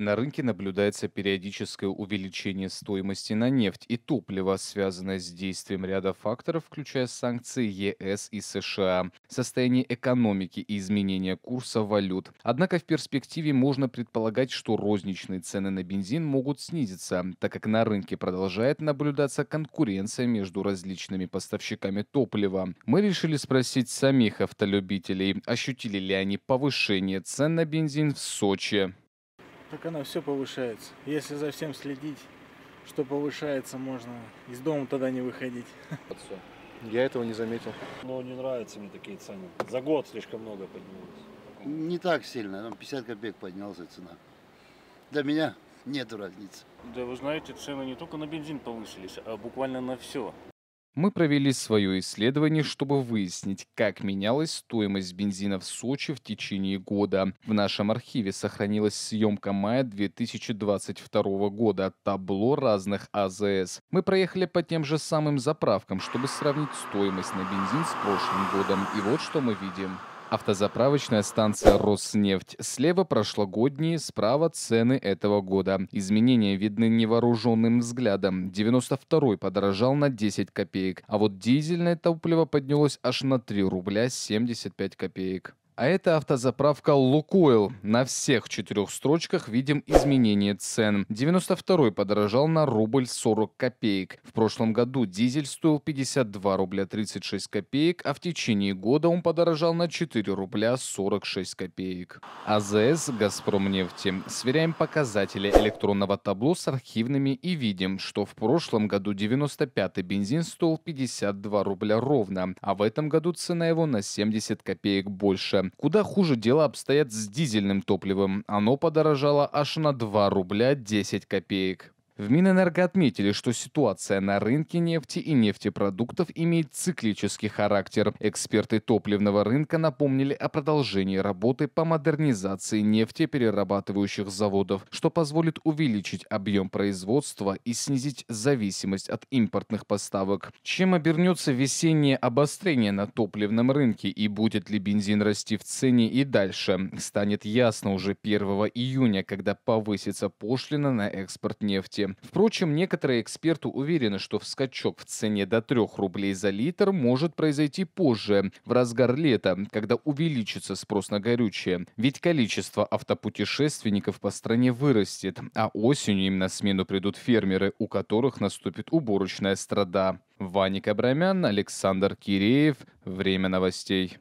На рынке наблюдается периодическое увеличение стоимости на нефть и топливо, связанное с действием ряда факторов, включая санкции ЕС и США, состояние экономики и изменение курса валют. Однако в перспективе можно предполагать, что розничные цены на бензин могут снизиться, так как на рынке продолжает наблюдаться конкуренция между различными поставщиками топлива. Мы решили спросить самих автолюбителей, ощутили ли они повышение цен на бензин в Сочи так она все повышается. Если за всем следить, что повышается, можно из дома тогда не выходить. Я этого не заметил. Но ну, не нравятся мне такие цены. За год слишком много поднялось. Не так сильно, там 50 копеек поднялась цена. Для меня нету разницы. Да вы знаете, цены не только на бензин повысились, а буквально на все. Мы провели свое исследование, чтобы выяснить, как менялась стоимость бензина в Сочи в течение года. В нашем архиве сохранилась съемка мая 2022 года, табло разных АЗС. Мы проехали по тем же самым заправкам, чтобы сравнить стоимость на бензин с прошлым годом. И вот что мы видим. Автозаправочная станция «Роснефть». Слева прошлогодние, справа цены этого года. Изменения видны невооруженным взглядом. 92-й подорожал на 10 копеек, а вот дизельное топливо поднялось аж на 3 рубля 75 копеек. А это автозаправка «Лукойл». На всех четырех строчках видим изменение цен. 92-й подорожал на рубль 40 копеек. В прошлом году дизель стоил 52 рубля 36 копеек, а в течение года он подорожал на 4 рубля 46 копеек. АЗС «Газпромнефти». Сверяем показатели электронного табло с архивными и видим, что в прошлом году 95-й бензин стоил 52 рубля ровно, а в этом году цена его на 70 копеек больше. Куда хуже дела обстоят с дизельным топливом. Оно подорожало аж на 2 рубля 10 копеек. В Минэнерго отметили, что ситуация на рынке нефти и нефтепродуктов имеет циклический характер. Эксперты топливного рынка напомнили о продолжении работы по модернизации нефтеперерабатывающих заводов, что позволит увеличить объем производства и снизить зависимость от импортных поставок. Чем обернется весеннее обострение на топливном рынке и будет ли бензин расти в цене и дальше, станет ясно уже 1 июня, когда повысится пошлина на экспорт нефти. Впрочем, некоторые эксперты уверены, что в скачок в цене до 3 рублей за литр может произойти позже, в разгар лета, когда увеличится спрос на горючее. Ведь количество автопутешественников по стране вырастет, а осенью им на смену придут фермеры, у которых наступит уборочная страда. Ваня Кабрамян, Александр Киреев. Время новостей.